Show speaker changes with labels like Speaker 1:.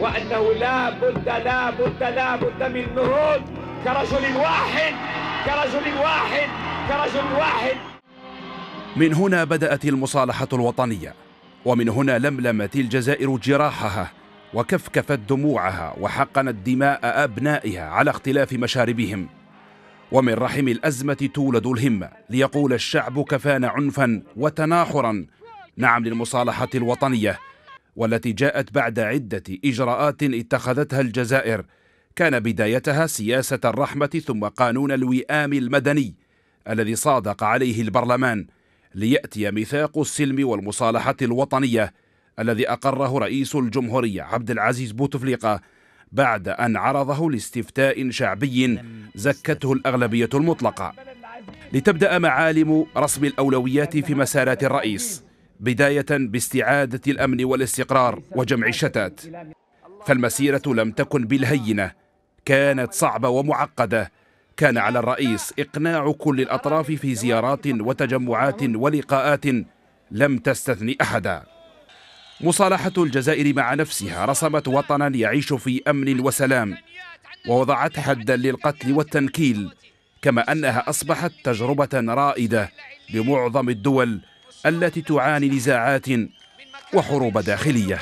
Speaker 1: وأنه لا بد لا بد لا بد من نهوض كرجل واحد كرجل واحد كرجل واحد من هنا بدأت المصالحة الوطنية ومن هنا لملمت الجزائر جراحها وكفكفت دموعها وحقنت دماء أبنائها على اختلاف مشاربهم ومن رحم الأزمة تولد الهمة ليقول الشعب كفانا عنفا وتناحرا نعم للمصالحة الوطنية والتي جاءت بعد عدة إجراءات اتخذتها الجزائر كان بدايتها سياسة الرحمة ثم قانون الوئام المدني الذي صادق عليه البرلمان ليأتي ميثاق السلم والمصالحة الوطنية الذي أقره رئيس الجمهورية عبد العزيز بوتفليقة بعد أن عرضه لاستفتاء شعبي زكته الأغلبية المطلقة لتبدأ معالم رسم الأولويات في مسارات الرئيس بداية باستعادة الأمن والاستقرار وجمع الشتات فالمسيرة لم تكن بالهينة كانت صعبة ومعقدة كان على الرئيس إقناع كل الأطراف في زيارات وتجمعات ولقاءات لم تستثني أحدا مصالحة الجزائر مع نفسها رسمت وطنا يعيش في أمن وسلام ووضعت حدا للقتل والتنكيل كما أنها أصبحت تجربة رائدة لمعظم الدول التي تعاني نزاعات وحروب داخليه